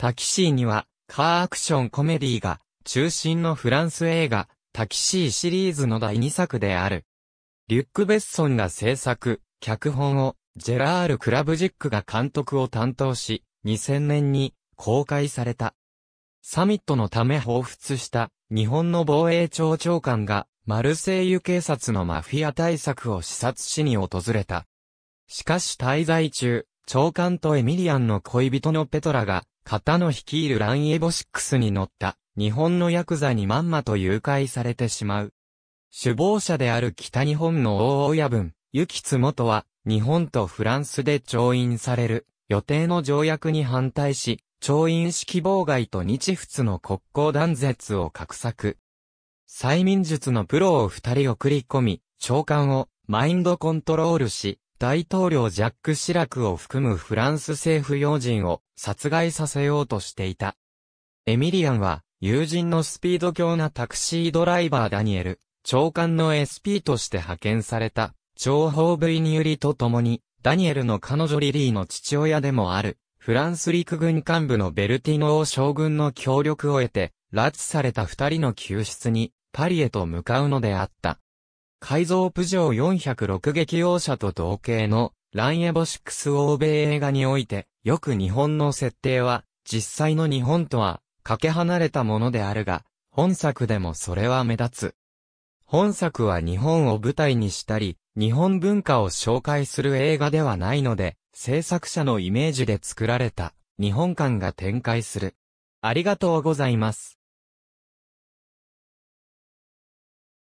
タキシーには、カーアクションコメディが中心のフランス映画、タキシーシリーズの第2作である。リュック・ベッソンが制作、脚本を、ジェラール・クラブジックが監督を担当し、2000年に公開された。サミットのため彷彿した日本の防衛庁長官がマルセイユ警察のマフィア対策を視察しに訪れた。しかし滞在中、長官とエミリアンの恋人のペトラが方の率いるランエボシックスに乗った日本のヤクザにまんまと誘拐されてしまう。首謀者である北日本の大親分、ユキツモは日本とフランスで調印される予定の条約に反対し、調印式妨害と日仏の国交断絶を画策。催眠術のプロを二人送り込み、長官をマインドコントロールし、大統領ジャック・シラクを含むフランス政府要人を殺害させようとしていた。エミリアンは、友人のスピード強なタクシードライバーダニエル、長官の SP として派遣された、情報部員ユリと共に、ダニエルの彼女リリーの父親でもある、フランス陸軍幹部のベルティノー将軍の協力を得て、拉致された二人の救出に、パリへと向かうのであった。改造プジョー406劇用車と同型のランエボシックス欧米映画において、よく日本の設定は、実際の日本とは、かけ離れたものであるが、本作でもそれは目立つ。本作は日本を舞台にしたり、日本文化を紹介する映画ではないので、制作者のイメージで作られた、日本観が展開する。ありがとうございます。